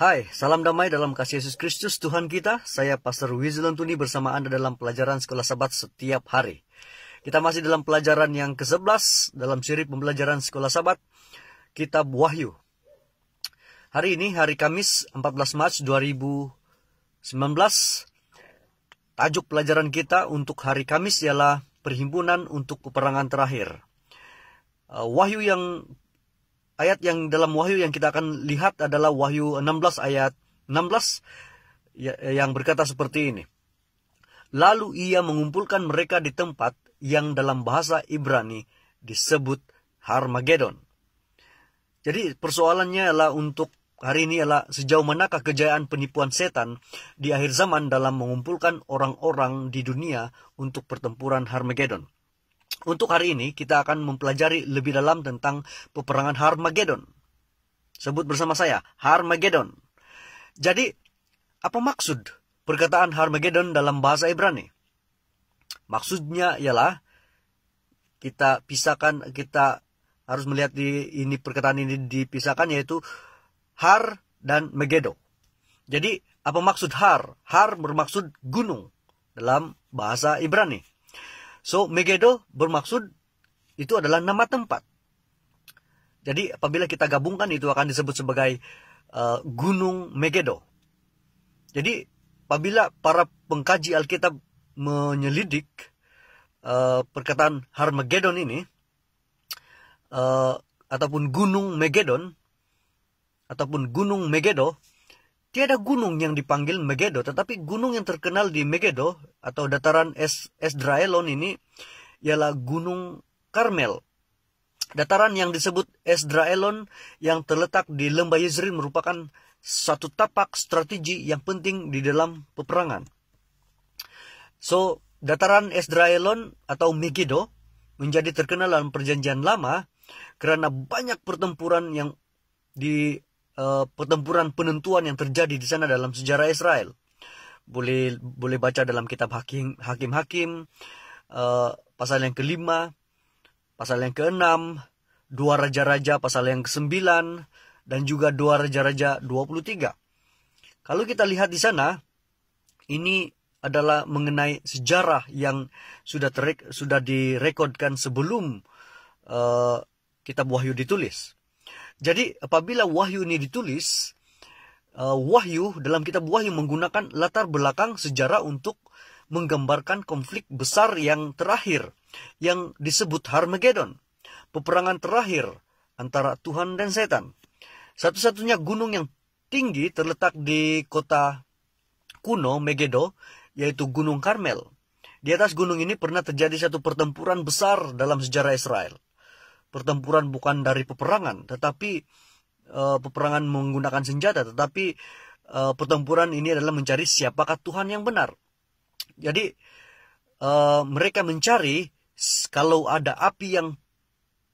Hai, salam damai dalam kasih Yesus Kristus Tuhan kita. Saya Pastor Wizi Tuni bersama Anda dalam pelajaran Sekolah Sabat setiap hari. Kita masih dalam pelajaran yang ke-11 dalam siri pembelajaran Sekolah Sabat Kitab Wahyu. Hari ini hari Kamis 14 Maret 2019. Tajuk pelajaran kita untuk hari Kamis ialah Perhimpunan untuk Peperangan Terakhir. Uh, Wahyu yang ayat yang dalam wahyu yang kita akan lihat adalah wahyu 16 ayat 16 ya, yang berkata seperti ini. Lalu ia mengumpulkan mereka di tempat yang dalam bahasa Ibrani disebut Harmagedon. Jadi persoalannya adalah untuk hari ini adalah sejauh manakah kejayaan penipuan setan di akhir zaman dalam mengumpulkan orang-orang di dunia untuk pertempuran Harmagedon. Untuk hari ini kita akan mempelajari lebih dalam tentang peperangan Harmageddon. Sebut bersama saya, Harmageddon. Jadi, apa maksud perkataan Harmageddon dalam bahasa Ibrani? Maksudnya ialah kita pisahkan, kita harus melihat di ini perkataan ini dipisahkan yaitu Har dan Megedo. Jadi, apa maksud Har? Har bermaksud gunung dalam bahasa Ibrani. So Megiddo bermaksud itu adalah nama tempat. Jadi apabila kita gabungkan itu akan disebut sebagai uh, Gunung Megiddo. Jadi apabila para pengkaji Alkitab menyelidik uh, perkataan Harmagedon ini uh, ataupun Gunung Megedon ataupun Gunung Megiddo Tiada gunung yang dipanggil Megiddo, tetapi gunung yang terkenal di Megiddo atau dataran es Esdraelon ini ialah Gunung Karmel. Dataran yang disebut Esdraelon yang terletak di lembah Yezrin merupakan satu tapak strategi yang penting di dalam peperangan. So, dataran Esdraelon atau Megiddo menjadi terkenal dalam perjanjian lama kerana banyak pertempuran yang di Eh, pertempuran penentuan yang terjadi di sana dalam sejarah Israel. Boleh boleh baca dalam kitab Hakim Hakim Hakim uh, pasal yang kelima, pasal yang keenam, dua raja-raja pasal yang kesembilan dan juga dua raja-raja 23. Kalau kita lihat di sana ini adalah mengenai sejarah yang sudah terek, sudah direkodkan sebelum uh, kitab Wahyu ditulis. Jadi apabila wahyu ini ditulis, uh, wahyu dalam kitab wahyu menggunakan latar belakang sejarah untuk menggambarkan konflik besar yang terakhir yang disebut Harmagedon, peperangan terakhir antara Tuhan dan setan. Satu-satunya gunung yang tinggi terletak di kota kuno Megiddo yaitu Gunung Karmel. Di atas gunung ini pernah terjadi satu pertempuran besar dalam sejarah Israel pertempuran bukan dari peperangan, tetapi e, peperangan menggunakan senjata, tetapi e, pertempuran ini adalah mencari siapakah Tuhan yang benar. Jadi e, mereka mencari kalau ada api yang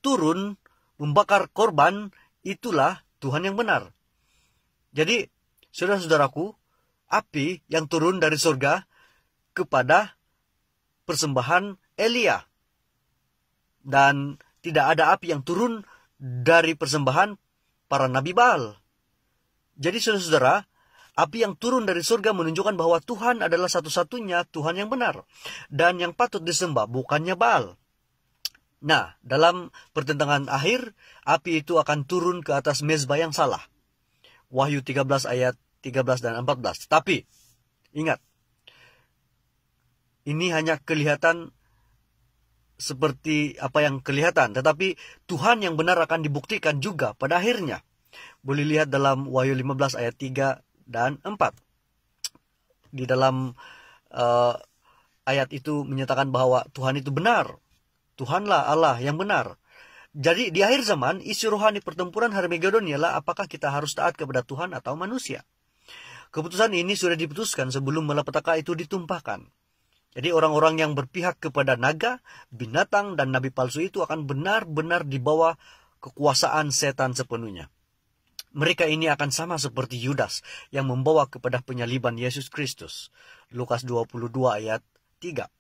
turun membakar korban, itulah Tuhan yang benar. Jadi, saudara-saudaraku, api yang turun dari surga kepada persembahan Elia. Dan tidak ada api yang turun dari persembahan para nabi Baal. Jadi saudara-saudara, api yang turun dari surga menunjukkan bahwa Tuhan adalah satu-satunya Tuhan yang benar dan yang patut disembah, bukannya Baal. Nah, dalam pertentangan akhir, api itu akan turun ke atas mezbah yang salah. Wahyu 13 ayat 13 dan 14. Tapi, ingat, ini hanya kelihatan seperti apa yang kelihatan, tetapi Tuhan yang benar akan dibuktikan juga pada akhirnya. Boleh lihat dalam Wahyu 15 ayat 3 dan 4. Di dalam uh, ayat itu menyatakan bahwa Tuhan itu benar. Tuhanlah Allah yang benar. Jadi di akhir zaman isu rohani pertempuran Harmegedon ialah apakah kita harus taat kepada Tuhan atau manusia. Keputusan ini sudah diputuskan sebelum malapetaka itu ditumpahkan. Jadi orang-orang yang berpihak kepada naga, binatang, dan nabi palsu itu akan benar-benar di bawah kekuasaan setan sepenuhnya. Mereka ini akan sama seperti Yudas yang membawa kepada penyaliban Yesus Kristus. Lukas 22 ayat 3.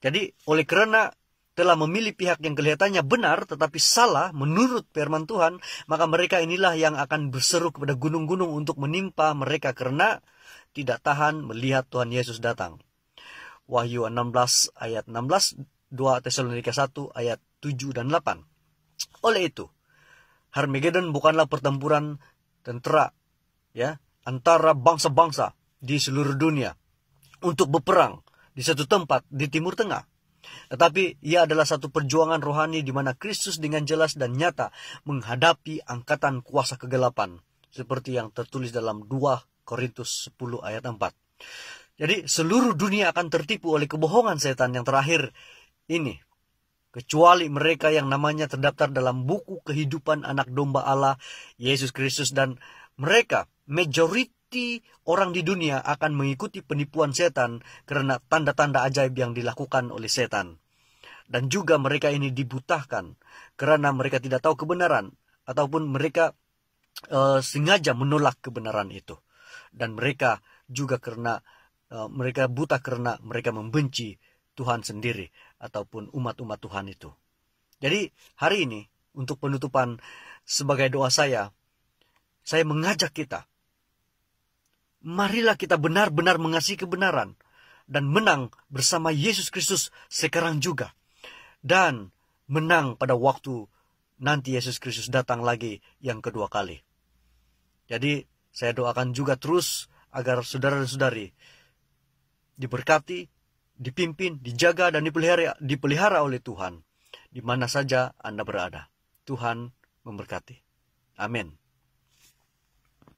Jadi oleh karena telah memilih pihak yang kelihatannya benar tetapi salah menurut firman Tuhan, maka mereka inilah yang akan berseru kepada gunung-gunung untuk menimpa mereka karena tidak tahan melihat Tuhan Yesus datang. Wahyu 16 ayat 16, 2 Tesalonika 1 ayat 7 dan 8. Oleh itu, Harmegedon bukanlah pertempuran tentara ya antara bangsa-bangsa di seluruh dunia untuk berperang di satu tempat di Timur Tengah. Tetapi ia adalah satu perjuangan rohani di mana Kristus dengan jelas dan nyata menghadapi angkatan kuasa kegelapan seperti yang tertulis dalam 2 Korintus 10 ayat 4. Jadi seluruh dunia akan tertipu oleh kebohongan setan yang terakhir ini. Kecuali mereka yang namanya terdaftar dalam buku kehidupan anak domba Allah, Yesus Kristus dan mereka, majority orang di dunia akan mengikuti penipuan setan karena tanda-tanda ajaib yang dilakukan oleh setan. Dan juga mereka ini dibutahkan karena mereka tidak tahu kebenaran ataupun mereka uh, sengaja menolak kebenaran itu. Dan mereka juga karena Eh, mereka buta karena mereka membenci Tuhan sendiri ataupun umat-umat Tuhan itu. Jadi hari ini untuk penutupan sebagai doa saya, saya mengajak kita. Marilah kita benar-benar mengasihi kebenaran dan menang bersama Yesus Kristus sekarang juga. Dan menang pada waktu nanti Yesus Kristus datang lagi yang kedua kali. Jadi saya doakan juga terus agar saudara-saudari diberkati, dipimpin, dijaga, dan dipelihara, dipelihara oleh Tuhan di mana saja Anda berada. Tuhan memberkati. Amin.